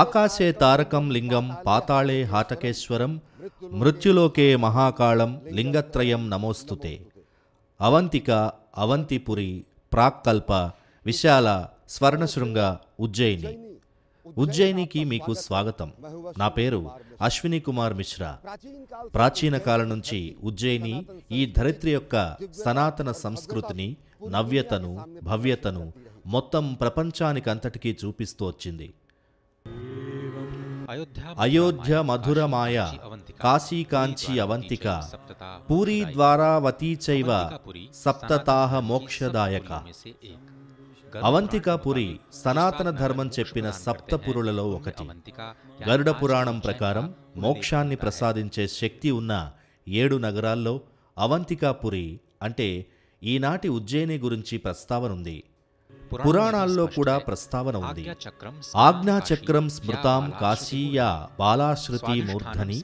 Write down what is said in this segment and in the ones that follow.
ఆకాశే తారకం లింగం పాతాళే హాటకేశ్వరం మృత్యులోకే మహాకాళం లింగత్రయం నమోస్తుతే అవంతిక అవంతిపురి ప్రాక్కల్ప విశాల స్వర్ణశృంగ ఉజ్జయిని ఉజ్జయినికి మీకు స్వాగతం నా పేరు అశ్విని కుమార్ మిశ్రా ప్రాచీన కాలం నుంచి ఉజ్జయిని ఈ ధరిత్రి యొక్క సనాతన సంస్కృతిని నవ్యతను భవ్యతను మొత్తం ప్రపంచానికంతటికీ చూపిస్తూ వచ్చింది అయోధ్య మధురమాయ కాశీకాంచి అవంతిక పూరీ ద్వారా వతీచైవ సప్తతాహ మోక్షదాయక అవంతికాపురి సనాతన ధర్మం చెప్పిన సప్తపురులలో ఒకటి గరుడ పురాణం ప్రకారం మోక్షాన్ని ప్రసాదించే శక్తి ఉన్న ఏడు నగరాల్లో అవంతికాపురి అంటే ఈనాటి ఉజ్జయిని గురించి ప్రస్తావనుంది పురాణాల్లో కూడా ప్రస్తావన ఉంది ఆజ్ఞాచక్రం స్మృతాం కాశీయ బాలాశ్రుతి మూర్ధని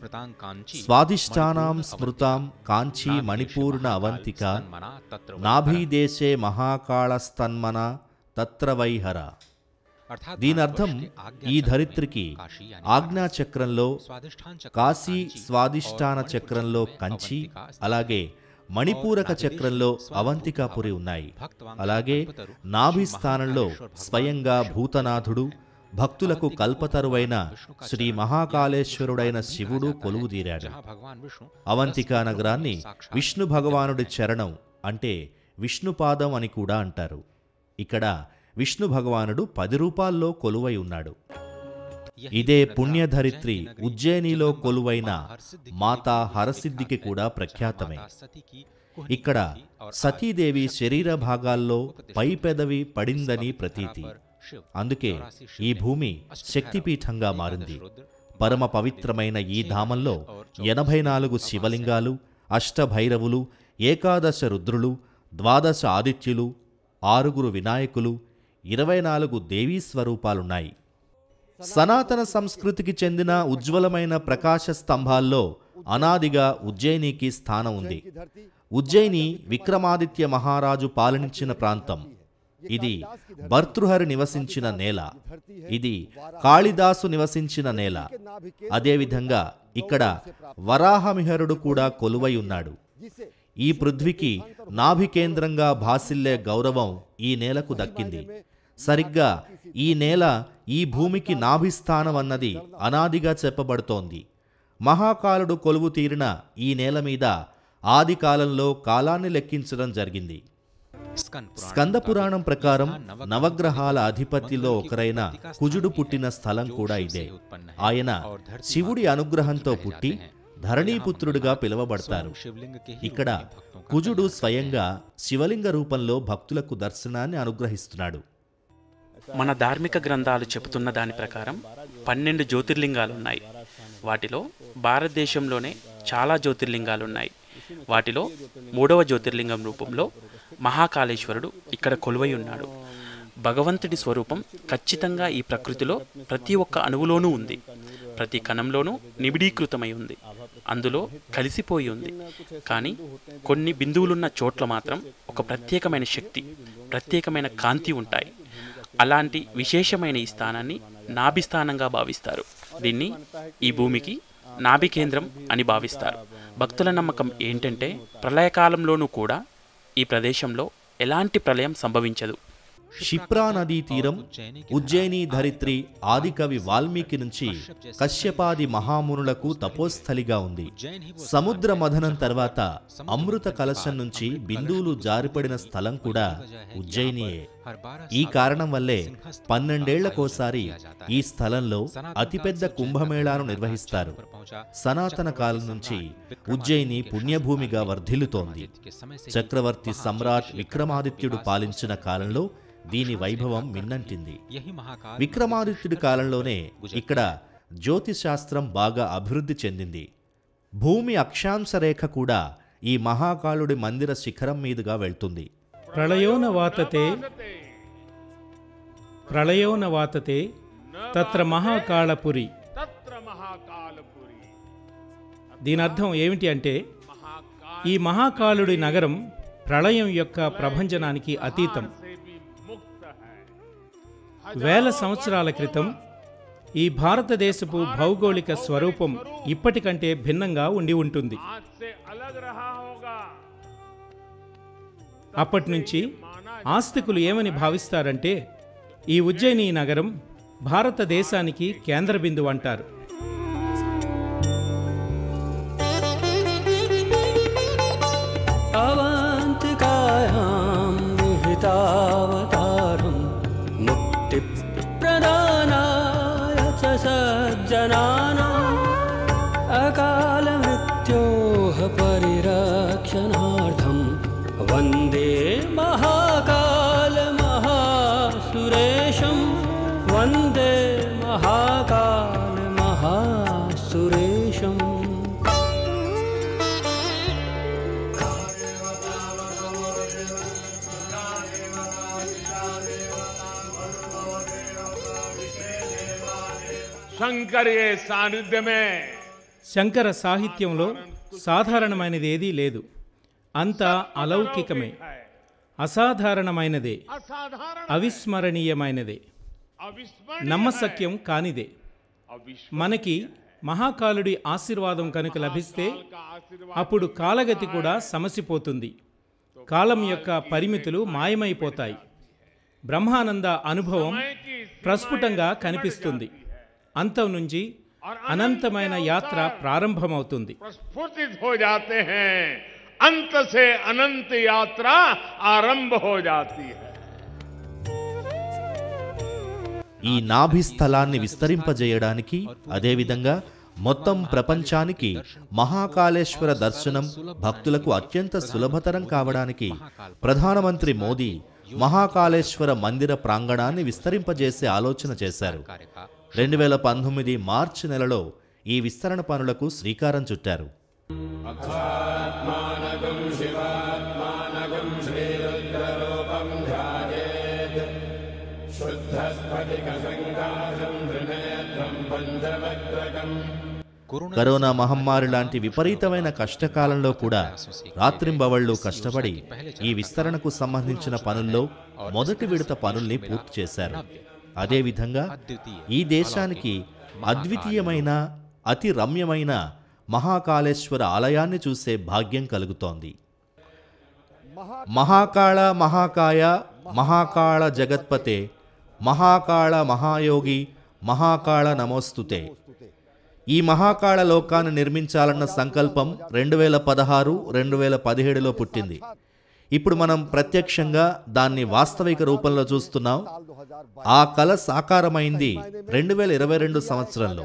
స్వాదిష్టానాం స్మృతాం కాంచీ మణిపూర్ణ అవంతిక నాభీదేశే మహాకాళస్తన్మన తత్రవైహర దీనర్థం ఈ ధరిత్రికి ఆజ్ఞాచక్రంలో కాశీ స్వాదిష్టాన చక్రంలో కంచి అలాగే మణిపూరక చక్రంలో అవంతికాపురి ఉన్నాయి అలాగే నాభిస్థానంలో స్వయంగా భూతనాథుడు భక్తులకు కల్పతరువైన శ్రీ మహాకాళేశ్వరుడైన శివుడు కొలువుదీరాడు అవంతికా నగరాన్ని విష్ణు భగవానుడి చరణం అంటే విష్ణుపాదం అని కూడా అంటారు ఇక్కడ విష్ణు భగవానుడు పది రూపాల్లో కొలువై ఉన్నాడు ఇదే పుణ్యధరిత్రి ఉజ్జయినిలో కొలువైన మాతా హరసిద్ధికి కూడా ప్రఖ్యాతమే ఇక్కడ సతీదేవి శరీర భాగాల్లో పై పెదవి పడిందని ప్రతీతి అందుకే ఈ భూమి శక్తిపీఠంగా మారింది పరమ పవిత్రమైన ఈ ధామంలో ఎనభై నాలుగు శివలింగాలు అష్టభైరవులు ఏకాదశ రుద్రులు ద్వాదశ ఆదిత్యులు ఆరుగురు వినాయకులు ఇరవై నాలుగు దేవీ స్వరూపాలున్నాయి సనాతన సంస్కృతికి చెందిన ఉజ్వలమైన ప్రకాశ స్తంభాల్లో అనాదిగా ఉజ్జయినికి స్థానం ఉంది ఉజ్జయిని విక్రమాదిత్య మహారాజు పాలనించిన ప్రాంతం ఇది భర్తృహరి నివసించిన నేల ఇది కాళిదాసు నివసించిన నేల అదేవిధంగా ఇక్కడ వరాహమిహరుడు కూడా కొలువై ఉన్నాడు ఈ పృథ్వీకి నాభికేంద్రంగా భాసిల్లే గౌరవం ఈ నేలకు దక్కింది సరిగ్గా ఈ నేల ఈ భూమికి నాభిస్థానం అన్నది అనాదిగా చెప్పబడుతోంది మహాకాలుడు కొలువు తీరిన ఈ నేల మీద ఆది కాలంలో కాలాన్ని లెక్కించడం జరిగింది స్కంద పురాణం ప్రకారం నవగ్రహాల అధిపతిలో ఒకరైన కుజుడు పుట్టిన స్థలం కూడా ఇదే ఆయన శివుడి అనుగ్రహంతో పుట్టి ధరణీపుత్రుడుగా పిలువబడతారు ఇక్కడ కుజుడు స్వయంగా శివలింగ రూపంలో భక్తులకు దర్శనాన్ని అనుగ్రహిస్తున్నాడు మన ధార్మిక గ్రంథాలు చెబుతున్న దాని ప్రకారం పన్నెండు జ్యోతిర్లింగాలున్నాయి వాటిలో భారతదేశంలోనే చాలా జ్యోతిర్లింగాలున్నాయి వాటిలో మూడవ జ్యోతిర్లింగం రూపంలో మహాకాళేశ్వరుడు ఇక్కడ కొలువై ఉన్నాడు భగవంతుడి స్వరూపం ఖచ్చితంగా ఈ ప్రకృతిలో ప్రతి ఒక్క అణువులోనూ ఉంది ప్రతి కణంలోనూ నిబిడీకృతమై ఉంది అందులో కలిసిపోయి ఉంది కానీ కొన్ని బిందువులున్న చోట్ల మాత్రం ఒక ప్రత్యేకమైన శక్తి ప్రత్యేకమైన కాంతి ఉంటాయి అలాంటి విశేషమైన ఈ స్థానాన్ని నాభిస్థానంగా భావిస్తారు దీన్ని ఈ భూమికి నాభి కేంద్రం అని భావిస్తారు భక్తుల నమ్మకం ఏంటంటే ప్రళయకాలంలోనూ కూడా ఈ ప్రదేశంలో ఎలాంటి ప్రళయం సంభవించదు క్షిప్రా నదీ తీరం ఉజ్జయిని ధరిత్రి ఆదికవి వాల్మీకి నుంచి కశ్యపాది మహామునులకు తపోస్థలిగా ఉంది సముద్ర మథనం తర్వాత అమృత కలశం నుంచి బిందువులు జారిపడిన స్థలం కూడా ఉజ్జయినియే ఈ కారణం వల్లే పన్నెండేళ్లకోసారి ఈ స్థలంలో అతిపెద్ద కుంభమేళాను నిర్వహిస్తారు సనాతన కాలం నుంచి ఉజ్జయిని పుణ్యభూమిగా వర్ధిల్లుతోంది చక్రవర్తి సమ్రాట్ విక్రమాదిత్యుడు పాలించిన కాలంలో దీని వైభవం మిన్నంటింది విక్రమాదిత్యుడి కాలంలోనే ఇక్కడ జ్యోతిశాస్త్రం బాగా అభివృద్ధి చెందింది భూమి అక్షాంశ రేఖ కూడా ఈ మహాకాళుడి మందిర శిఖరం మీదుగా వెళ్తుంది ప్రళయోన వాతతే ప్రళయోన వాతతే తత్ర మహాకాళపురి దీని అర్థం ఏమిటి అంటే ఈ మహాకాళుడి నగరం ప్రళయం యొక్క ప్రభంజనానికి అతీతం వేల సంవత్సరాల క్రితం ఈ భారతదేశపు భౌగోళిక స్వరూపం ఇప్పటికంటే భిన్నంగా ఉండి ఉంటుంది అప్పటి నుంచి ఆస్తికులు ఏమని భావిస్తారంటే ఈ ఉజ్జయిని నగరం భారతదేశానికి కేంద్ర బిందువు అంటారు అవంతికాయాం प्रदानाय च सज्जनानां సాన్నిధ్యమే శంకర సాహిత్యంలో సాధారణమైనది ఏదీ లేదు అంతా అలౌకికమే అసాధారణమైనదే అవిస్మరణీయమైనదే నమ్మసక్యం కానిదే మనకి మహాకాలుడి ఆశీర్వాదం కనుక లభిస్తే అప్పుడు కాలగతి కూడా సమసిపోతుంది కాలం యొక్క పరిమితులు మాయమైపోతాయి బ్రహ్మానంద అనుభవం ప్రస్ఫుటంగా కనిపిస్తుంది అంతం నుంచి అనంతమైన యాత్ర ప్రారంభమవుతుంది అనంత యాత్ర ఈ నాభి స్థలాన్ని విస్తరింపజేయడానికి అదేవిధంగా మొత్తం ప్రపంచానికి మహాకాళేశ్వర దర్శనం భక్తులకు అత్యంత సులభతరం కావడానికి ప్రధానమంత్రి మోదీ మహాకాళేశ్వర మందిర ప్రాంగణాన్ని విస్తరింపజేసే ఆలోచన చేశారు రెండు వేల పంతొమ్మిది మార్చి నెలలో ఈ విస్తరణ పనులకు శ్రీకారం చుట్టారు కరోనా మహమ్మారి లాంటి విపరీతమైన కష్టకాలంలో కూడా రాత్రింబవళ్ళు కష్టపడి ఈ విస్తరణకు సంబంధించిన పనుల్లో మొదటి విడత పనుల్ని పూర్తి చేశారు అదేవిధంగా ఈ దేశానికి అద్వితీయమైన అతి రమ్యమైన మహాకాళేశ్వర ఆలయాన్ని చూసే భాగ్యం కలుగుతోంది మహాకాళ మహాకాయ మహాకాళ జగత్పతే మహాకాళ మహాయోగి మహాకాళ నమోస్తుతే ఈ మహాకాళ లోకాన్ని నిర్మించాలన్న సంకల్పం రెండు వేల పదహారు రెండు వేల పదిహేడులో పుట్టింది ఇప్పుడు మనం ప్రత్యక్షంగా దాన్ని వాస్తవిక రూపంలో చూస్తున్నాం ఆ కళ సాకారమైంది రెండు వేల ఇరవై రెండు సంవత్సరంలో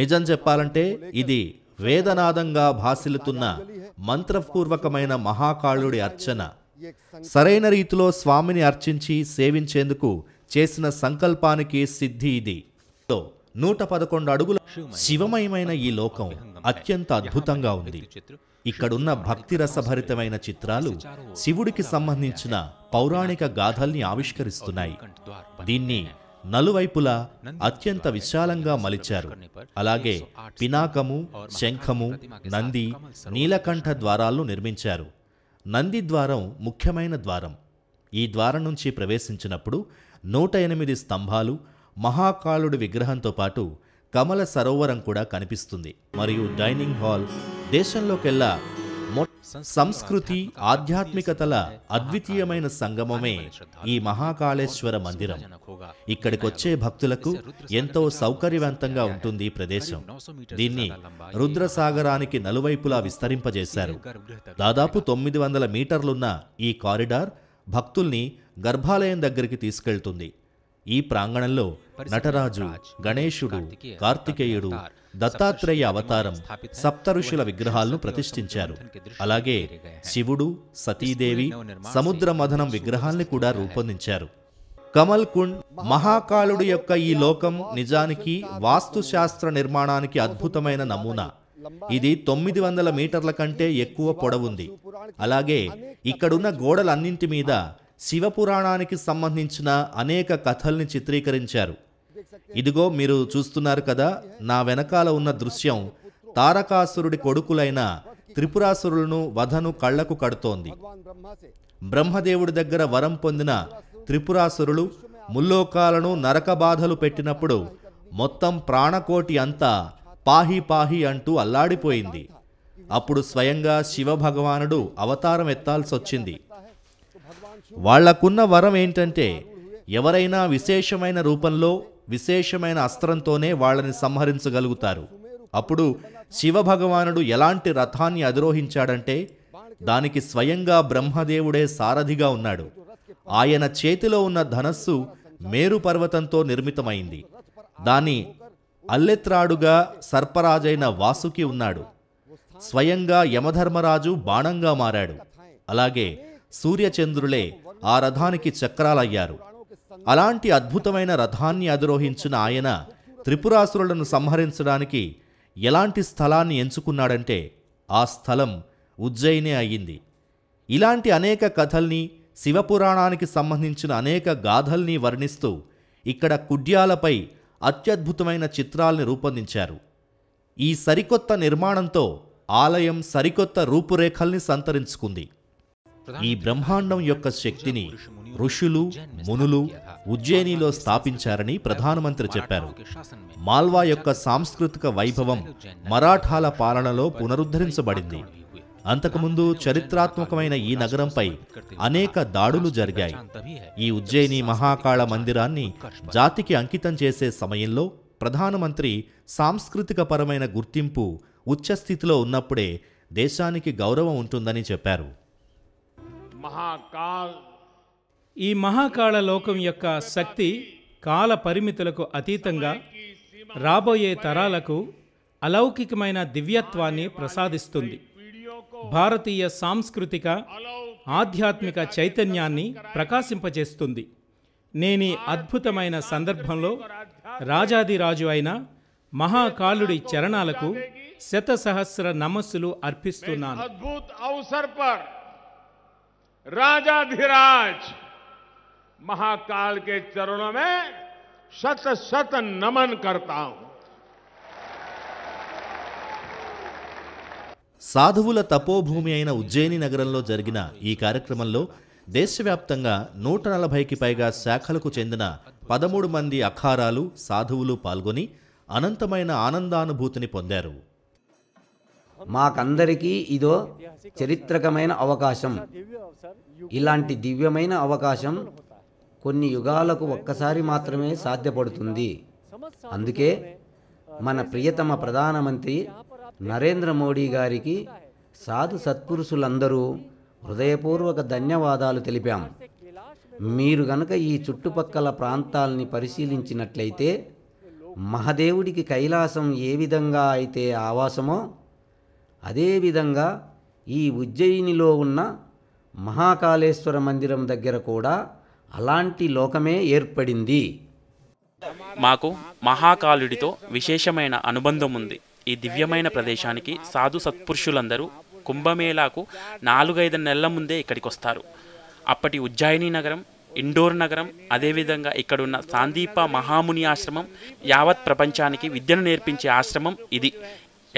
నిజం చెప్పాలంటే ఇది వేదనాదంగా భాసిల్లుతున్న మంత్రపూర్వకమైన మహాకాళుడి అర్చన సరైన రీతిలో స్వామిని అర్చించి సేవించేందుకు చేసిన సంకల్పానికి సిద్ధి ఇది నూట పదకొండు అడుగుల శివమయమైన ఈ లోకం అత్యంత అద్భుతంగా ఉంది ఇక్కడున్న భక్తి రసభరితమైన చిత్రాలు శివుడికి సంబంధించిన పౌరాణిక గాథల్ని ఆవిష్కరిస్తున్నాయి దీన్ని నలువైపులా అత్యంత విశాలంగా మలిచారు అలాగే పినాకము శంఖము నంది నీలకంఠ ద్వారాలను నిర్మించారు నంది ద్వారం ముఖ్యమైన ద్వారం ఈ ద్వారం నుంచి ప్రవేశించినప్పుడు నూట ఎనిమిది స్తంభాలు మహాకాళుడి విగ్రహంతో పాటు కమల సరోవరం కూడా కనిపిస్తుంది మరియు డైనింగ్ హాల్ దేశంలోకెల్లా సంస్కృతి ఆధ్యాత్మికతల అద్వితీయమైన సంగమమే ఈ మహాకాళేశ్వర మందిరం ఇక్కడికొచ్చే భక్తులకు ఎంతో సౌకర్యవంతంగా ఉంటుంది ప్రదేశం దీన్ని రుద్రసాగరానికి నలువైపులా విస్తరింపజేశారు దాదాపు తొమ్మిది వందల మీటర్లున్న ఈ కారిడార్ భక్తుల్ని గర్భాలయం దగ్గరికి తీసుకెళ్తుంది ఈ ప్రాంగణంలో నటరాజు గణేశుడు కార్తికేయుడు దత్తాత్రేయ అవతారం సప్తఋషుల విగ్రహాలను ప్రతిష్ఠించారు అలాగే శివుడు సతీదేవి సముద్ర మథనం విగ్రహాల్ని కూడా రూపొందించారు కమల్ కుండ్ మహాకాళుడు యొక్క ఈ లోకం నిజానికి వాస్తుశాస్త్ర నిర్మాణానికి అద్భుతమైన నమూనా ఇది తొమ్మిది వందల మీటర్ల కంటే ఎక్కువ పొడవుంది అలాగే ఇక్కడున్న గోడలన్నింటి మీద శివపురాణానికి సంబంధించిన అనేక కథల్ని చిత్రీకరించారు ఇదిగో మీరు చూస్తున్నారు కదా నా వెనకాల ఉన్న దృశ్యం తారకాసురుడి కొడుకులైన త్రిపురాసురులను వధను కళ్లకు కడుతోంది బ్రహ్మదేవుడి దగ్గర వరం పొందిన త్రిపురాసురులు ముల్లోకాలను నరక బాధలు పెట్టినప్పుడు మొత్తం ప్రాణకోటి అంతా పాహి పాహి అంటూ అల్లాడిపోయింది అప్పుడు స్వయంగా శివభగవానుడు అవతారం ఎత్తాల్సొచ్చింది వాళ్లకున్న వరం ఏంటంటే ఎవరైనా విశేషమైన రూపంలో విశేషమైన అస్త్రంతోనే వాళ్ళని సంహరించగలుగుతారు అప్పుడు శివభగవానుడు ఎలాంటి రథాన్ని అధిరోహించాడంటే దానికి స్వయంగా బ్రహ్మదేవుడే సారథిగా ఉన్నాడు ఆయన చేతిలో ఉన్న ధనస్సు మేరు పర్వతంతో నిర్మితమైంది దాని అల్లెత్రాడుగా సర్పరాజైన వాసుకి ఉన్నాడు స్వయంగా యమధర్మరాజు బాణంగా మారాడు అలాగే సూర్యచంద్రులే ఆ రథానికి చక్రాలయ్యారు అలాంటి అద్భుతమైన రథాన్ని అధిరోహించిన ఆయన త్రిపురాసురులను సంహరించడానికి ఎలాంటి స్థలాన్ని ఎంచుకున్నాడంటే ఆ స్థలం ఉజ్జయినే అయ్యింది ఇలాంటి అనేక కథల్ని శివపురాణానికి సంబంధించిన అనేక గాథల్ని వర్ణిస్తూ ఇక్కడ కుడ్యాలపై అత్యద్భుతమైన చిత్రాల్ని రూపొందించారు ఈ సరికొత్త నిర్మాణంతో ఆలయం సరికొత్త రూపురేఖల్ని సంతరించుకుంది ఈ బ్రహ్మాండం యొక్క శక్తిని ఋషులు మునులు ఉజ్జయినిలో స్థాపించారని ప్రధానమంత్రి చెప్పారు మాల్వా యొక్క సాంస్కృతిక వైభవం మరాఠాల పాలనలో పునరుద్ధరించబడింది అంతకుముందు చరిత్రాత్మకమైన ఈ నగరంపై అనేక దాడులు జరిగాయి ఈ ఉజ్జయిని మహాకాళ మందిరాన్ని జాతికి అంకితం చేసే సమయంలో ప్రధానమంత్రి సాంస్కృతిక పరమైన గుర్తింపు ఉచ్చస్థితిలో ఉన్నప్పుడే దేశానికి గౌరవం ఉంటుందని చెప్పారు మహాకాల్ ఈ మహాకాళ లోకం యొక్క శక్తి కాల పరిమితులకు అతీతంగా రాబోయే తరాలకు అలౌకికమైన దివ్యత్వాన్ని ప్రసాదిస్తుంది భారతీయ సాంస్కృతిక ఆధ్యాత్మిక చైతన్యాన్ని ప్రకాశింపజేస్తుంది నేని అద్భుతమైన సందర్భంలో రాజాదిరాజు అయిన మహాకాళుడి చరణాలకు శతసహస్ర నమస్సులు అర్పిస్తున్నాను అద్భుత అవసర్ పర్ राजाधिराज महाकाल के चरणों में शत शत नमन करता हूं సాధువుల తపోభూమి అయిన ఉజ్జయిని నగరంలో జరిగిన ఈ కార్యక్రమంలో దేశవ్యాప్తంగా నూట నలభైకి పైగా శాఖలకు చెందిన పదమూడు మంది అఖారాలు సాధువులు పాల్గొని అనంతమైన ఆనందానుభూతిని పొందారు మాకందరికీ ఇదో చరిత్రకమైన అవకాశం ఇలాంటి దివ్యమైన అవకాశం కొన్ని యుగాలకు ఒక్కసారి మాత్రమే సాధ్యపడుతుంది అందుకే మన ప్రియతమ ప్రధానమంత్రి నరేంద్ర మోడీ గారికి సాధు సత్పురుషులందరూ హృదయపూర్వక ధన్యవాదాలు తెలిపాం మీరు గనక ఈ చుట్టుపక్కల ప్రాంతాల్ని పరిశీలించినట్లయితే మహదేవుడికి కైలాసం ఏ విధంగా అయితే ఆవాసమో అదేవిధంగా ఈ ఉజ్జయినిలో ఉన్న మహాకాళేశ్వర మందిరం దగ్గర కూడా అలాంటి లోకమే ఏర్పడింది మాకు మహాకాలుడితో విశేషమైన అనుబంధం ఉంది ఈ దివ్యమైన ప్రదేశానికి సాధు సత్పురుషులందరూ కుంభమేళాకు నాలుగైదు నెలల ముందే ఇక్కడికి వస్తారు అప్పటి ఉజ్జాయిని నగరం ఇండోర్ నగరం అదేవిధంగా ఇక్కడున్న సాందీప మహాముని ఆశ్రమం యావత్ ప్రపంచానికి విద్యను నేర్పించే ఆశ్రమం ఇది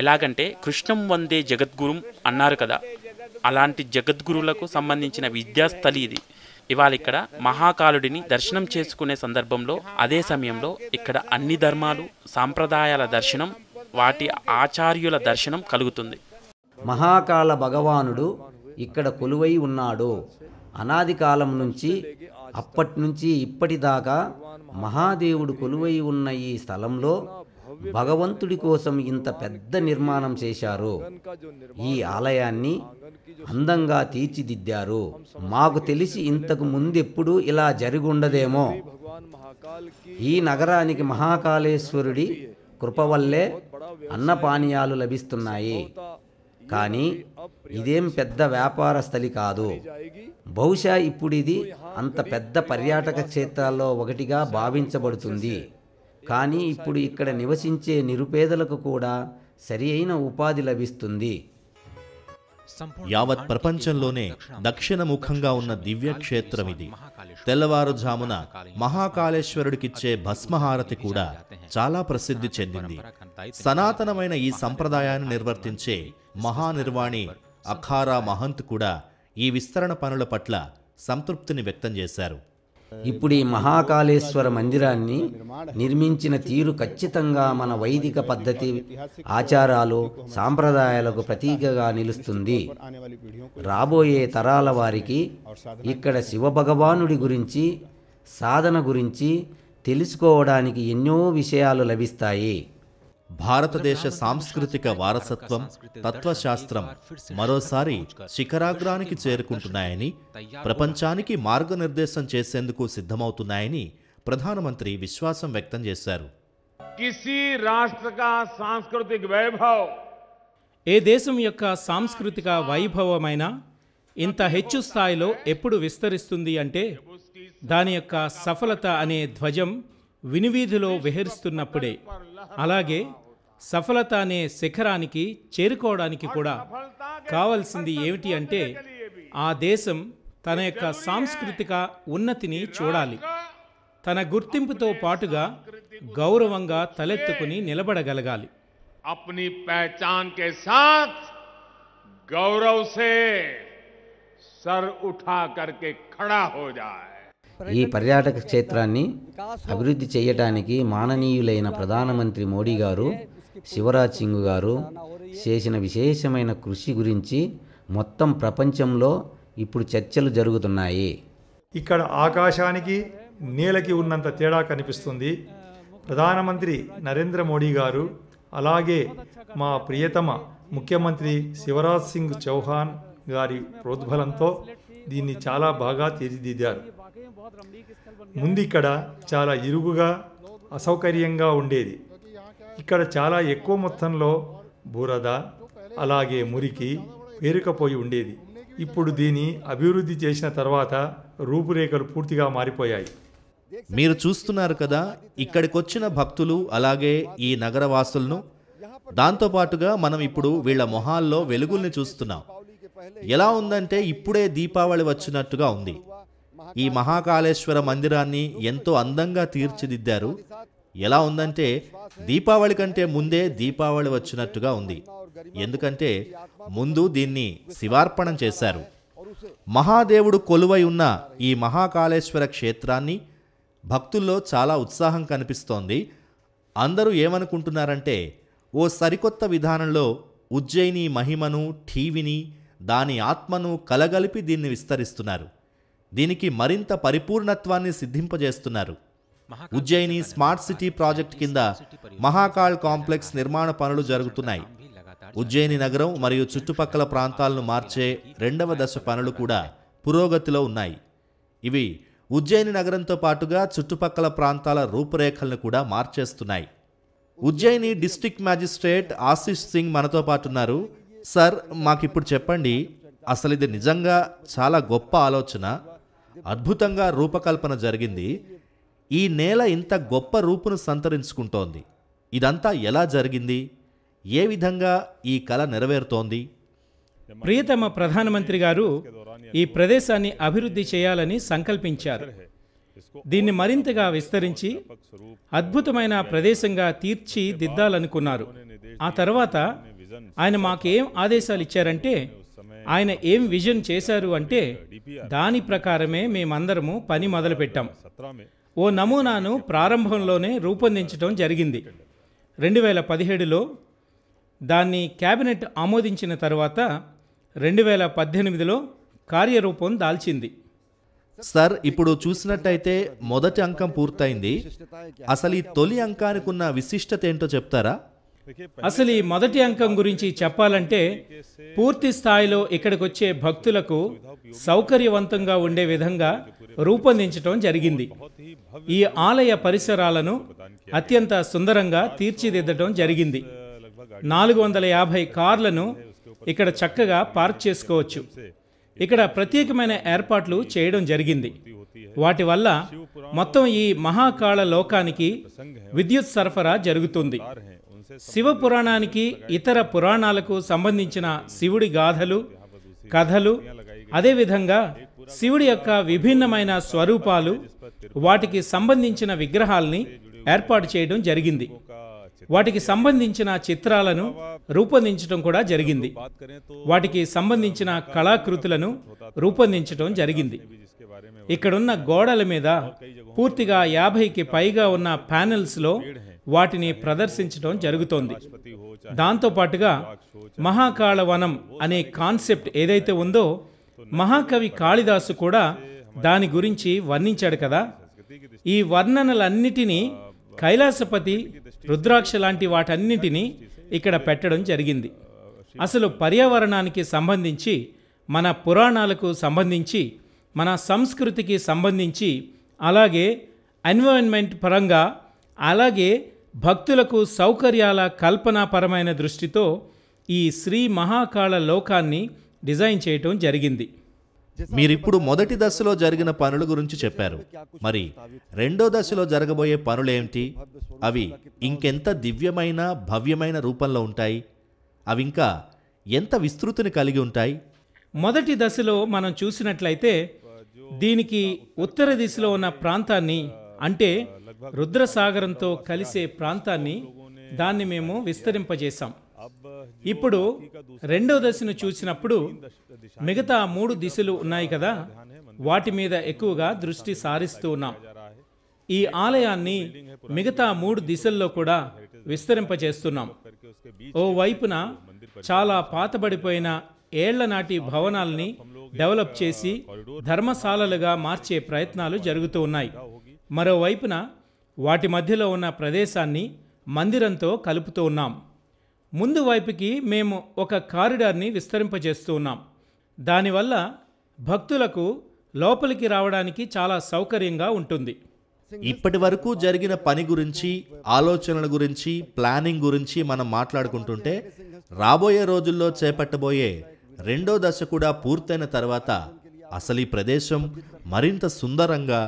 ఎలాగంటే కృష్ణం వందే జగద్గురుం అన్నారు కదా అలాంటి జగద్గురులకు సంబంధించిన విద్యాస్థలి ఇది ఇవాళ ఇక్కడ మహాకాలుడిని దర్శనం చేసుకునే సందర్భంలో అదే సమయంలో ఇక్కడ అన్ని ధర్మాలు సాంప్రదాయాల దర్శనం వాటి ఆచార్యుల దర్శనం కలుగుతుంది మహాకాల భగవానుడు ఇక్కడ కొలువై ఉన్నాడు అనాది కాలం నుంచి అప్పటి నుంచి ఇప్పటిదాకా మహాదేవుడు కొలువై ఉన్న ఈ స్థలంలో భగవంతుడి కోసం ఇంత పెద్ద నిర్మాణం చేశారు ఈ ఆలయాన్ని అందంగా తీర్చిదిద్దారు మాకు తెలిసి ఇంతకు ముందెప్పుడు ఇలా జరిగుండదేమో ఈ నగరానికి మహాకాళేశ్వరుడి కృప వల్లే అన్నపానీయాలు లభిస్తున్నాయి కానీ ఇదేం పెద్ద వ్యాపార స్థలి కాదు బహుశా ఇప్పుడు ఇది అంత పెద్ద పర్యాటక క్షేత్రాల్లో ఒకటిగా భావించబడుతుంది కానీ ఇప్పుడు ఇక్కడ నివసించే నిరుపేదలకు కూడా సరి అయిన ఉపాధి లభిస్తుంది యావత్ ప్రపంచంలోనే దక్షిణముఖంగా ఉన్న దివ్యక్షేత్రం ఇది తెల్లవారుజామున మహాకాళేశ్వరుడికిచ్చే భస్మహారతి కూడా చాలా ప్రసిద్ధి చెందింది సనాతనమైన ఈ సంప్రదాయాన్ని నిర్వర్తించే మహానిర్వాణి అఖారా మహంత్ కూడా ఈ విస్తరణ పనుల పట్ల సంతృప్తిని వ్యక్తం చేశారు ఇప్పుడు ఈ మహాకాళేశ్వర మందిరాన్ని నిర్మించిన తీరు ఖచ్చితంగా మన వైదిక పద్ధతి ఆచారాలు సాంప్రదాయాలకు ప్రతీకగా నిలుస్తుంది రాబోయే తరాల వారికి ఇక్కడ శివభగవానుడి గురించి సాధన గురించి తెలుసుకోవడానికి ఎన్నో విషయాలు లభిస్తాయి భారతదేశ సాంస్కృతిక వారసత్వం తత్వశాస్త్రం మరోసారి శిఖరాగ్రానికి చేరుకుంటున్నాయని ప్రపంచానికి మార్గనిర్దేశం చేసేందుకు సిద్ధమవుతున్నాయని ప్రధానమంత్రి విశ్వాసం వ్యక్తం చేశారు ఏ దేశం యొక్క సాంస్కృతిక వైభవమైన ఇంత హెచ్చు స్థాయిలో ఎప్పుడు విస్తరిస్తుంది అంటే దాని యొక్క సఫలత అనే ధ్వజం వినివీధిలో విహరిస్తున్నప్పుడే అలాగే సఫలత అనే శిఖరానికి చేరుకోవడానికి కూడా కావాల్సింది ఏమిటి అంటే ఆ దేశం తన యొక్క సాంస్కృతిక ఉన్నతిని చూడాలి తన గుర్తింపుతో పాటుగా గౌరవంగా తలెత్తుకుని నిలబడగలగాలి అప్ని పహచాన్ కే సాత్ గౌరవ్ సే సర్ ఉఠా కర్కే ఖడా హో జాయ్ ఈ పర్యాటక క్షేత్రాన్ని అభివృద్ధి చేయటానికి మాననీయులైన ప్రధానమంత్రి మోడీ గారు శివరాజ్ సింగ్ గారు చేసిన విశేషమైన కృషి గురించి మొత్తం ప్రపంచంలో ఇప్పుడు చర్చలు జరుగుతున్నాయి ఇక్కడ ఆకాశానికి నేలకి ఉన్నంత తేడా కనిపిస్తుంది ప్రధానమంత్రి నరేంద్ర మోడీ గారు అలాగే మా ప్రియతమ ముఖ్యమంత్రి శివరాజ్ సింగ్ చౌహాన్ గారి ప్రోద్బలంతో దీన్ని చాలా బాగా తీర్చిదిద్దారు ముందు ఇక్కడ చాలా ఇరుగుగా అసౌకర్యంగా ఉండేది ఇక్కడ చాలా ఎక్కువ మొత్తంలో బురద అలాగే మురికి పేరుకపోయి ఉండేది ఇప్పుడు దీని అభివృద్ధి చేసిన తర్వాత రూపురేఖలు పూర్తిగా మారిపోయాయి మీరు చూస్తున్నారు కదా ఇక్కడికొచ్చిన భక్తులు అలాగే ఈ నగరవాసులను దాంతోపాటుగా మనం ఇప్పుడు వీళ్ళ మొహాల్లో వెలుగుల్ని చూస్తున్నాం ఎలా ఉందంటే ఇప్పుడే దీపావళి వచ్చినట్టుగా ఉంది ఈ మహాకాళేశ్వర మందిరాన్ని ఎంతో అందంగా తీర్చిదిద్దారు ఎలా ఉందంటే దీపావళి కంటే ముందే దీపావళి వచ్చినట్టుగా ఉంది ఎందుకంటే ముందు దీన్ని శివార్పణం చేశారు మహాదేవుడు కొలువై ఉన్న ఈ మహాకాళేశ్వర క్షేత్రాన్ని భక్తుల్లో చాలా ఉత్సాహం కనిపిస్తోంది అందరూ ఏమనుకుంటున్నారంటే ఓ సరికొత్త విధానంలో ఉజ్జయిని మహిమను ఠీవిని దాని ఆత్మను కలగలిపి దీన్ని విస్తరిస్తున్నారు దీనికి మరింత పరిపూర్ణత్వాన్ని సిద్ధింపజేస్తున్నారు ఉజ్జయిని స్మార్ట్ సిటీ ప్రాజెక్ట్ కింద మహాకాళ్ కాంప్లెక్స్ నిర్మాణ పనులు జరుగుతున్నాయి ఉజ్జయిని నగరం మరియు చుట్టుపక్కల ప్రాంతాలను మార్చే రెండవ దశ పనులు కూడా పురోగతిలో ఉన్నాయి ఇవి ఉజ్జయిని నగరంతో పాటుగా చుట్టుపక్కల ప్రాంతాల రూపురేఖలను కూడా మార్చేస్తున్నాయి ఉజ్జయిని డిస్టిక్ మ్యాజిస్ట్రేట్ ఆశిష్ సింగ్ మనతో పాటున్నారు సార్ మాకిప్పుడు చెప్పండి అసలు ఇది నిజంగా చాలా గొప్ప ఆలోచన అద్భుతంగా రూపకల్పన జరిగింది ఈ నేల ఇంత గొప్ప రూపును సంతరించుకుంటోంది ఇదంతా ఎలా జరిగింది ఏ విధంగా ఈ కళ నెరవేరుతోంది ప్రియతమ ప్రధానమంత్రి గారు ఈ ప్రదేశాన్ని అభివృద్ధి చేయాలని సంకల్పించారు దీన్ని మరింతగా విస్తరించి అద్భుతమైన ప్రదేశంగా తీర్చిదిద్దాలనుకున్నారు ఆ తర్వాత ఆయన మాకేం ఆదేశాలు ఇచ్చారంటే ఆయన ఏం విజన్ చేశారు అంటే దాని ప్రకారమే మేమందరము పని మొదలుపెట్టాం ఓ నమూనాను ప్రారంభంలోనే రూపొందించడం జరిగింది రెండు వేల పదిహేడులో దాన్ని క్యాబినెట్ ఆమోదించిన తర్వాత రెండు వేల పద్దెనిమిదిలో కార్యరూపం దాల్చింది సార్ ఇప్పుడు చూసినట్టయితే మొదటి అంకం పూర్తయింది అసలు ఈ తొలి అంకానికి ఉన్న విశిష్టత ఏంటో చెప్తారా అసలు ఈ మొదటి అంకం గురించి చెప్పాలంటే పూర్తి స్థాయిలో వచ్చే భక్తులకు సౌకర్యవంతంగా ఉండే విధంగా రూపొందించటం జరిగింది ఈ ఆలయ పరిసరాలను అత్యంత సుందరంగా తీర్చిదిద్దటం జరిగింది నాలుగు వందల యాభై కార్లను ఇక్కడ చక్కగా పార్క్ చేసుకోవచ్చు ఇక్కడ ప్రత్యేకమైన ఏర్పాట్లు చేయడం జరిగింది వాటి వల్ల మొత్తం ఈ మహాకాళ లోకానికి విద్యుత్ సరఫరా జరుగుతుంది శివ పురాణానికి ఇతర పురాణాలకు సంబంధించిన శివుడి గాథలు కథలు అదేవిధంగా శివుడి యొక్క విభిన్నమైన స్వరూపాలు వాటికి సంబంధించిన విగ్రహాల్ని ఏర్పాటు చేయడం జరిగింది వాటికి సంబంధించిన చిత్రాలను రూపొందించడం కూడా జరిగింది వాటికి సంబంధించిన కళాకృతులను రూపొందించడం జరిగింది ఇక్కడున్న గోడల మీద పూర్తిగా యాభైకి పైగా ఉన్న ప్యానెల్స్లో వాటిని ప్రదర్శించడం జరుగుతోంది దాంతోపాటుగా మహాకాళ వనం అనే కాన్సెప్ట్ ఏదైతే ఉందో మహాకవి కాళిదాసు కూడా దాని గురించి వర్ణించాడు కదా ఈ వర్ణనలన్నిటినీ కైలాసపతి రుద్రాక్ష లాంటి వాటన్నిటినీ ఇక్కడ పెట్టడం జరిగింది అసలు పర్యావరణానికి సంబంధించి మన పురాణాలకు సంబంధించి మన సంస్కృతికి సంబంధించి అలాగే ఎన్వైరన్మెంట్ పరంగా అలాగే భక్తులకు సౌకర్యాల కల్పనాపరమైన దృష్టితో ఈ శ్రీ మహాకాళ లోకాన్ని డిజైన్ చేయటం జరిగింది మీరిప్పుడు మొదటి దశలో జరిగిన పనుల గురించి చెప్పారు మరి రెండో దశలో జరగబోయే పనులేమిటి అవి ఇంకెంత దివ్యమైన భవ్యమైన రూపంలో ఉంటాయి అవి ఇంకా ఎంత విస్తృతిని కలిగి ఉంటాయి మొదటి దశలో మనం చూసినట్లయితే దీనికి ఉత్తర దిశలో ఉన్న ప్రాంతాన్ని అంటే రుద్రసాగరంతో కలిసే ప్రాంతాన్ని దాన్ని మేము విస్తరింపజేశాం ఇప్పుడు రెండో దశను చూసినప్పుడు మిగతా మూడు దిశలు ఉన్నాయి కదా వాటి మీద ఎక్కువగా దృష్టి సారిస్తూ ఉన్నాం ఈ ఆలయాన్ని మిగతా మూడు దిశల్లో కూడా విస్తరింపజేస్తున్నాం ఓ వైపున చాలా పాతబడిపోయిన ఏళ్ల నాటి భవనాల్ని డెవలప్ చేసి ధర్మశాలలుగా మార్చే ప్రయత్నాలు జరుగుతూ ఉన్నాయి మరోవైపున వాటి మధ్యలో ఉన్న ప్రదేశాన్ని మందిరంతో కలుపుతూ ఉన్నాం ముందు వైపుకి మేము ఒక కారిడార్ని విస్తరింపజేస్తూ ఉన్నాం దానివల్ల భక్తులకు లోపలికి రావడానికి చాలా సౌకర్యంగా ఉంటుంది ఇప్పటి వరకు జరిగిన పని గురించి ఆలోచనల గురించి ప్లానింగ్ గురించి మనం మాట్లాడుకుంటుంటే రాబోయే రోజుల్లో చేపట్టబోయే రెండో దశ కూడా పూర్తయిన తర్వాత అసలు ఈ ప్రదేశం మరింత సుందరంగా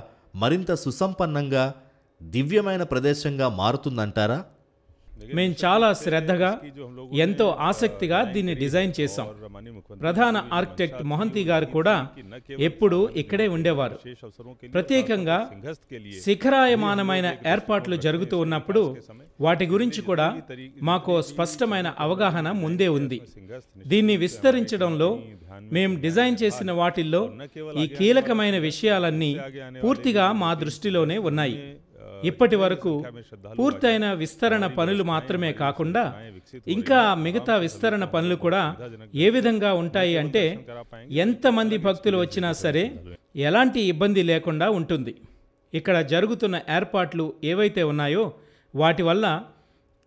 మరింత సుసంపన్నంగా దివ్యమైన ప్రదేశంగా మారుతుందంటారా మేము చాలా శ్రద్ధగా ఎంతో ఆసక్తిగా దీన్ని డిజైన్ చేశాం ప్రధాన ఆర్కిటెక్ట్ మొహంతి గారు కూడా ఎప్పుడూ ఇక్కడే ఉండేవారు ప్రత్యేకంగా శిఖరాయమానమైన ఏర్పాట్లు జరుగుతూ ఉన్నప్పుడు వాటి గురించి కూడా మాకు స్పష్టమైన అవగాహన ముందే ఉంది దీన్ని విస్తరించడంలో మేము డిజైన్ చేసిన వాటిల్లో ఈ కీలకమైన విషయాలన్నీ పూర్తిగా మా దృష్టిలోనే ఉన్నాయి ఇప్పటి వరకు పూర్తయిన విస్తరణ పనులు మాత్రమే కాకుండా ఇంకా మిగతా విస్తరణ పనులు కూడా ఏ విధంగా ఉంటాయి అంటే ఎంతమంది భక్తులు వచ్చినా సరే ఎలాంటి ఇబ్బంది లేకుండా ఉంటుంది ఇక్కడ జరుగుతున్న ఏర్పాట్లు ఏవైతే ఉన్నాయో వాటి వల్ల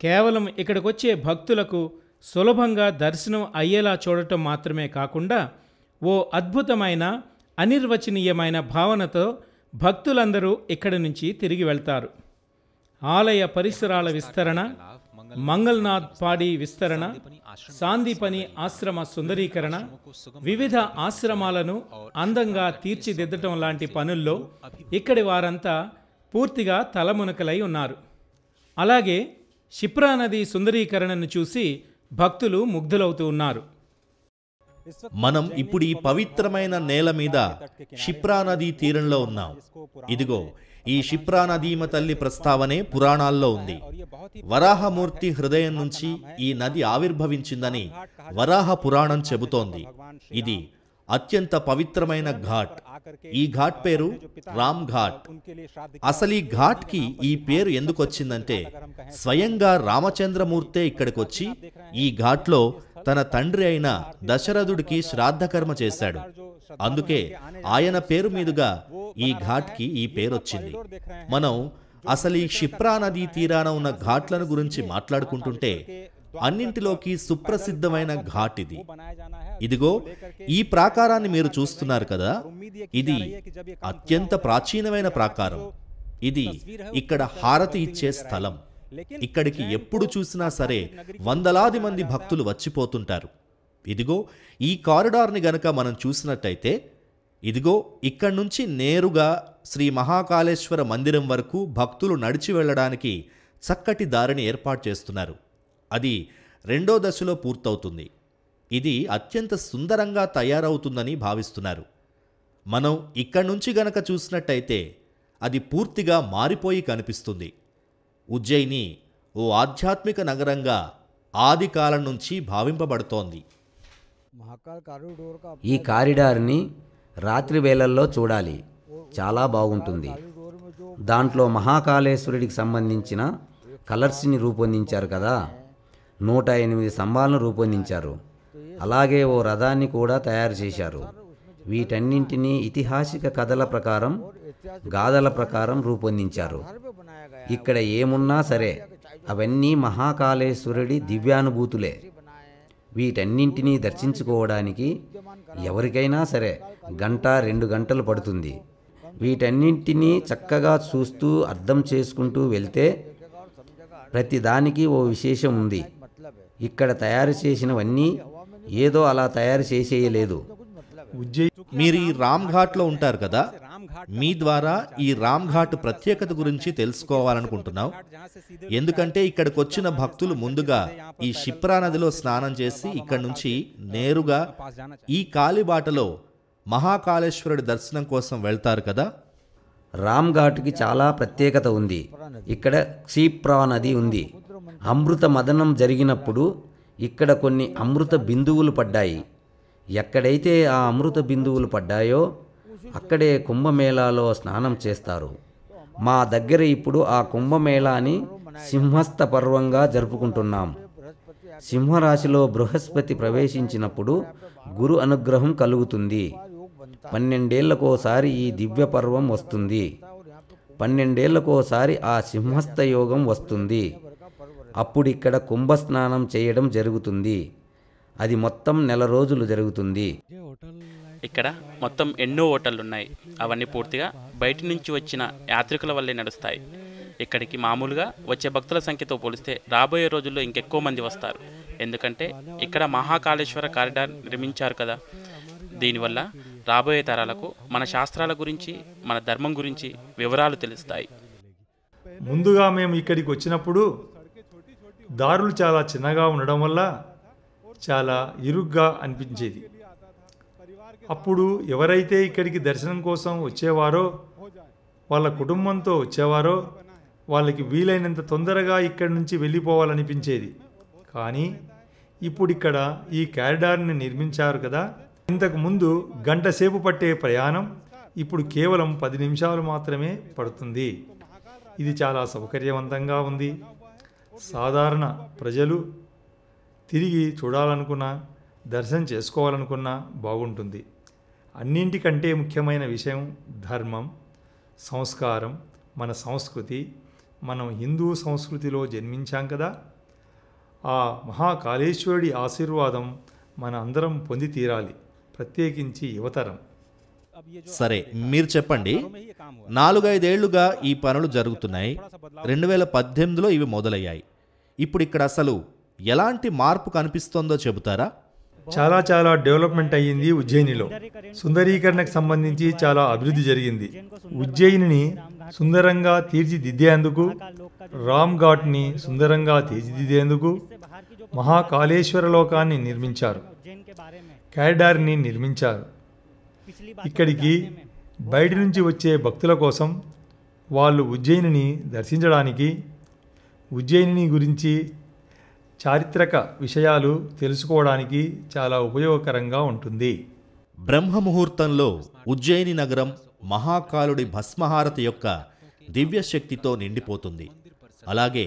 కేవలం ఇక్కడికొచ్చే భక్తులకు సులభంగా దర్శనం అయ్యేలా చూడటం మాత్రమే కాకుండా ఓ అద్భుతమైన అనిర్వచనీయమైన భావనతో భక్తులందరూ ఇక్కడి నుంచి తిరిగి వెళ్తారు ఆలయ పరిసరాల విస్తరణ మంగళనాథ్ పాడి విస్తరణ సాందీపని ఆశ్రమ సుందరీకరణ వివిధ ఆశ్రమాలను అందంగా తీర్చిదిద్దటం లాంటి పనుల్లో ఇక్కడి వారంతా పూర్తిగా తలమునకలై ఉన్నారు అలాగే క్షిప్రానది నది సుందరీకరణను చూసి భక్తులు ముగ్ధులవుతూ ఉన్నారు మనం ఇప్పుడు ఈ పవిత్రమైన నేల మీద క్షిప్రా నదీ తీరంలో ఉన్నాం ఇదిగో ఈ క్షిప్రా నదీమ తల్లి ప్రస్తావనే పురాణాల్లో ఉంది వరాహమూర్తి హృదయం నుంచి ఈ నది ఆవిర్భవించిందని వరాహ పురాణం చెబుతోంది ఇది అత్యంత పవిత్రమైన ఘాట్ ఈ ఘాట్ పేరు రామ్ ఘాట్ అసలు ఈ ఘాట్కి ఈ పేరు ఎందుకొచ్చిందంటే స్వయంగా రామచంద్రమూర్తే ఇక్కడికొచ్చి ఈ ఘాట్లో తన తండ్రి అయిన దశరథుడికి శ్రాద్ధకర్మ చేశాడు అందుకే ఆయన పేరు మీదుగా ఈ ఘాట్కి ఈ పేరొచ్చింది మనం అసలు ఈ క్షిప్రా నదీ తీరాన ఉన్న ఘాట్లను గురించి మాట్లాడుకుంటుంటే అన్నింటిలోకి సుప్రసిద్ధమైన ఘాట్ ఇది ఇదిగో ఈ ప్రాకారాన్ని మీరు చూస్తున్నారు కదా ఇది అత్యంత ప్రాచీనమైన ప్రాకారం ఇది ఇక్కడ హారతి ఇచ్చే స్థలం ఇక్కడికి ఎప్పుడు చూసినా సరే వందలాది మంది భక్తులు వచ్చిపోతుంటారు ఇదిగో ఈ కారిడార్ని గనక మనం చూసినట్టయితే ఇదిగో ఇక్కడి నుంచి నేరుగా శ్రీ మహాకాళేశ్వర మందిరం వరకు భక్తులు నడిచి వెళ్ళడానికి చక్కటి దారిని ఏర్పాటు చేస్తున్నారు అది రెండో దశలో పూర్తవుతుంది ఇది అత్యంత సుందరంగా తయారవుతుందని భావిస్తున్నారు మనం ఇక్కడి నుంచి గనక చూసినట్టయితే అది పూర్తిగా మారిపోయి కనిపిస్తుంది ఉజ్జయిని ఓ ఆధ్యాత్మిక నగరంగా ఆది కాలం నుంచి భావింపబడుతోంది ఈ కారిడార్ని రాత్రి వేళల్లో చూడాలి చాలా బాగుంటుంది దాంట్లో మహాకాళేశ్వరుడికి సంబంధించిన కలర్స్ని రూపొందించారు కదా నూట ఎనిమిది స్తంభాలను రూపొందించారు అలాగే ఓ రథాన్ని కూడా తయారు చేశారు వీటన్నింటినీ ఇతిహాసిక కథల ప్రకారం గాథల ప్రకారం రూపొందించారు ఇక్కడ ఏమున్నా సరే అవన్నీ మహాకాళేశ్వరుడి దివ్యానుభూతులే వీటన్నింటినీ దర్శించుకోవడానికి ఎవరికైనా సరే గంట రెండు గంటలు పడుతుంది వీటన్నింటినీ చక్కగా చూస్తూ అర్థం చేసుకుంటూ వెళ్తే ప్రతిదానికి ఓ విశేషం ఉంది ఇక్కడ తయారు చేసినవన్నీ ఏదో అలా తయారు చేసేయలేదు మీరు ఈ రామ్ ఘాట్లో ఉంటారు కదా మీ ద్వారా ఈ రామ్ఘాట్ ప్రత్యేకత గురించి తెలుసుకోవాలనుకుంటున్నాం ఎందుకంటే ఇక్కడికి వచ్చిన భక్తులు ముందుగా ఈ క్షిప్రా నదిలో స్నానం చేసి ఇక్కడి నుంచి నేరుగా ఈ కాలిబాటలో మహాకాళేశ్వరుడి దర్శనం కోసం వెళ్తారు కదా రామ్ఘాట్కి చాలా ప్రత్యేకత ఉంది ఇక్కడ క్షీప్రా నది ఉంది అమృత మదనం జరిగినప్పుడు ఇక్కడ కొన్ని అమృత బిందువులు పడ్డాయి ఎక్కడైతే ఆ అమృత బిందువులు పడ్డాయో అక్కడే కుంభమేళాలో స్నానం చేస్తారు మా దగ్గర ఇప్పుడు ఆ కుంభమేళాని సింహస్థ పర్వంగా జరుపుకుంటున్నాం సింహరాశిలో బృహస్పతి ప్రవేశించినప్పుడు గురు అనుగ్రహం కలుగుతుంది పన్నెండేళ్లకోసారి ఈ దివ్య పర్వం వస్తుంది పన్నెండేళ్లకోసారి ఆ సింహస్థ యోగం వస్తుంది అప్పుడిక్కడ కుంభస్నానం చేయడం జరుగుతుంది అది మొత్తం నెల రోజులు జరుగుతుంది ఇక్కడ మొత్తం ఎన్నో హోటళ్ళు ఉన్నాయి అవన్నీ పూర్తిగా బయటి నుంచి వచ్చిన యాత్రికుల వల్లే నడుస్తాయి ఇక్కడికి మామూలుగా వచ్చే భక్తుల సంఖ్యతో పోలిస్తే రాబోయే రోజుల్లో ఇంకెక్కువ మంది వస్తారు ఎందుకంటే ఇక్కడ మహాకాళేశ్వర కారిడార్ నిర్మించారు కదా దీనివల్ల రాబోయే తరాలకు మన శాస్త్రాల గురించి మన ధర్మం గురించి వివరాలు తెలుస్తాయి ముందుగా మేము ఇక్కడికి వచ్చినప్పుడు దారులు చాలా చిన్నగా ఉండడం వల్ల చాలా ఇరుగ్గా అనిపించేది అప్పుడు ఎవరైతే ఇక్కడికి దర్శనం కోసం వచ్చేవారో వాళ్ళ కుటుంబంతో వచ్చేవారో వాళ్ళకి వీలైనంత తొందరగా ఇక్కడి నుంచి వెళ్ళిపోవాలనిపించేది కానీ ఇప్పుడు ఇక్కడ ఈ క్యారిడార్ని నిర్మించారు కదా ఇంతకు ముందు గంట సేపు పట్టే ప్రయాణం ఇప్పుడు కేవలం పది నిమిషాలు మాత్రమే పడుతుంది ఇది చాలా సౌకర్యవంతంగా ఉంది సాధారణ ప్రజలు తిరిగి చూడాలనుకున్నా దర్శనం చేసుకోవాలనుకున్నా బాగుంటుంది అన్నింటికంటే ముఖ్యమైన విషయం ధర్మం సంస్కారం మన సంస్కృతి మనం హిందూ సంస్కృతిలో జన్మించాం కదా ఆ మహాకాళేశ్వరుడి ఆశీర్వాదం మన అందరం పొంది తీరాలి ప్రత్యేకించి యువతరం సరే మీరు చెప్పండి నాలుగైదేళ్లుగా ఈ పనులు జరుగుతున్నాయి రెండు వేల పద్దెనిమిదిలో ఇవి మొదలయ్యాయి ఇప్పుడు ఇక్కడ అసలు ఎలాంటి మార్పు కనిపిస్తోందో చెబుతారా చాలా చాలా డెవలప్మెంట్ అయ్యింది ఉజ్జయినిలో సుందరీకరణకు సంబంధించి చాలా అభివృద్ధి జరిగింది ఉజ్జయినిని సుందరంగా తీర్చిదిద్దేందుకు రామ్ ఘాట్ని సుందరంగా తీర్చిదిద్దేందుకు మహాకాళేశ్వర లోకాన్ని నిర్మించారు క్యారిడార్ని నిర్మించారు ఇక్కడికి బయట నుంచి వచ్చే భక్తుల కోసం వాళ్ళు ఉజ్జయినిని దర్శించడానికి ఉజ్జయిని గురించి చారిత్రక విషయాలు తెలుసుకోవడానికి చాలా ఉపయోగకరంగా ఉంటుంది బ్రహ్మముహూర్తంలో ఉజ్జయిని నగరం మహాకాలుడి భస్మహారత యొక్క దివ్యశక్తితో నిండిపోతుంది అలాగే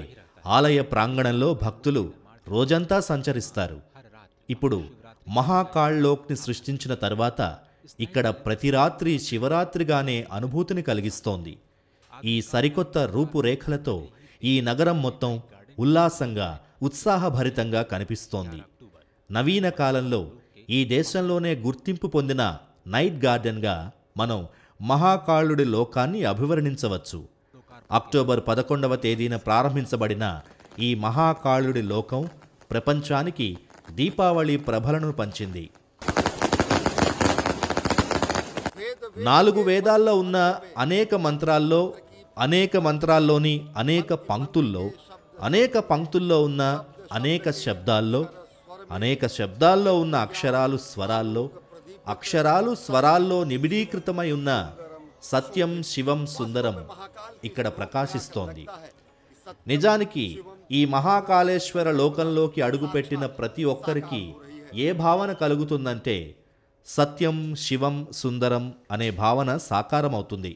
ఆలయ ప్రాంగణంలో భక్తులు రోజంతా సంచరిస్తారు ఇప్పుడు మహాకాళ్లోక్ని సృష్టించిన తర్వాత ఇక్కడ ప్రతి రాత్రి శివరాత్రిగానే అనుభూతిని కలిగిస్తోంది ఈ సరికొత్త రూపురేఖలతో ఈ నగరం మొత్తం ఉల్లాసంగా ఉత్సాహభరితంగా కనిపిస్తోంది నవీన కాలంలో ఈ దేశంలోనే గుర్తింపు పొందిన నైట్ గార్డెన్గా మనం మహాకాళుడి లోకాన్ని అభివర్ణించవచ్చు అక్టోబర్ పదకొండవ తేదీన ప్రారంభించబడిన ఈ మహాకాళుడి లోకం ప్రపంచానికి దీపావళి ప్రభలను పంచింది నాలుగు వేదాల్లో ఉన్న అనేక మంత్రాల్లో అనేక మంత్రాల్లోని అనేక పంక్తుల్లో అనేక పంక్తుల్లో ఉన్న అనేక శబ్దాల్లో అనేక శబ్దాల్లో ఉన్న అక్షరాలు స్వరాల్లో అక్షరాలు స్వరాల్లో నిబిడీకృతమై ఉన్న సత్యం శివం సుందరం ఇక్కడ ప్రకాశిస్తోంది నిజానికి ఈ మహాకాళేశ్వర లోకంలోకి అడుగుపెట్టిన ప్రతి ఒక్కరికి ఏ భావన కలుగుతుందంటే సత్యం శివం సుందరం అనే భావన సాకారమవుతుంది